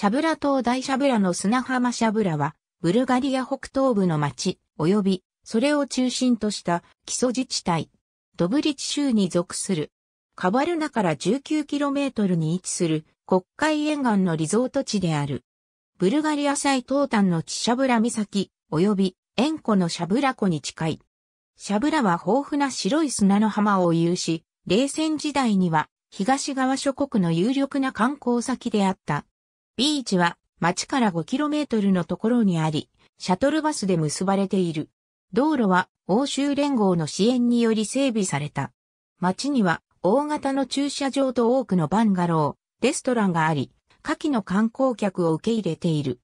シャブラ島大シャブラの砂浜シャブラは、ブルガリア北東部の町、及び、それを中心とした基礎自治体、ドブリチ州に属する。カバルナから 19km に位置する国会沿岸のリゾート地である。ブルガリア最東端のチシャブラ岬、及び塩湖のシャブラ湖に近い。シャブラは豊富な白い砂の浜を有し、冷戦時代には東側諸国の有力な観光先であった。ビーチは町から 5km のところにあり、シャトルバスで結ばれている。道路は欧州連合の支援により整備された。町には大型の駐車場と多くのバンガロー、レストランがあり、夏季の観光客を受け入れている。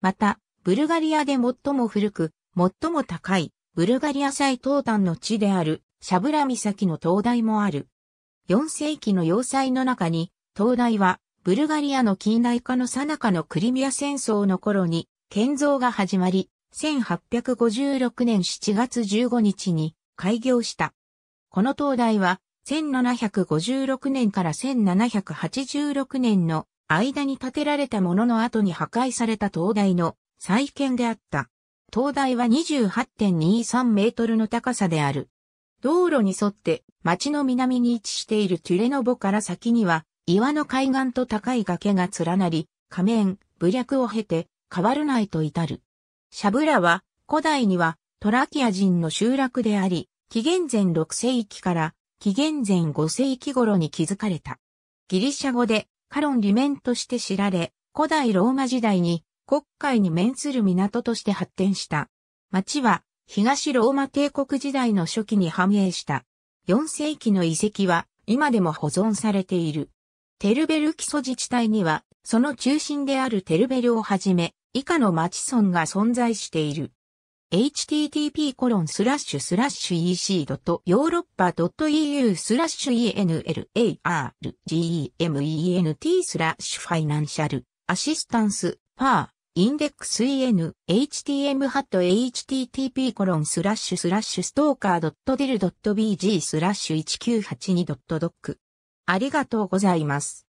また、ブルガリアで最も古く、最も高い、ブルガリア最東端の地である、シャブラ岬の灯台もある。4世紀の要塞の中に、灯台はブルガリアの近代化の最中のクリミア戦争の頃に建造が始まり、1856年7月15日に開業した。この灯台は1756年から1786年の間に建てられたものの後に破壊された灯台の再建であった。灯台は28.23メートルの高さである。道路に沿って町の南に位置しているトゥレノボから先には岩の海岸と高い崖が連なり、仮面、武略を経て、変わるないと至る。シャブラは、古代には、トラキア人の集落であり、紀元前6世紀から紀元前5世紀頃に築かれた。ギリシャ語でカロンリメンとして知られ、古代ローマ時代に国海に面する港として発展した。町は東ローマ帝国時代の初期に繁栄した。4世紀の遺跡は今でも保存されている。テルベル基礎自治体には、その中心であるテルベルをはじめ、以下の町村が存在している。http://ec.europa.eu スラッシュ enlargement スラッシュファイナンシャルアシスタンスファーインデックス en htm ハット http コロンスラッシュスラッシュストーカー .dil.bg スラッシュ 1982.doc ありがとうございます。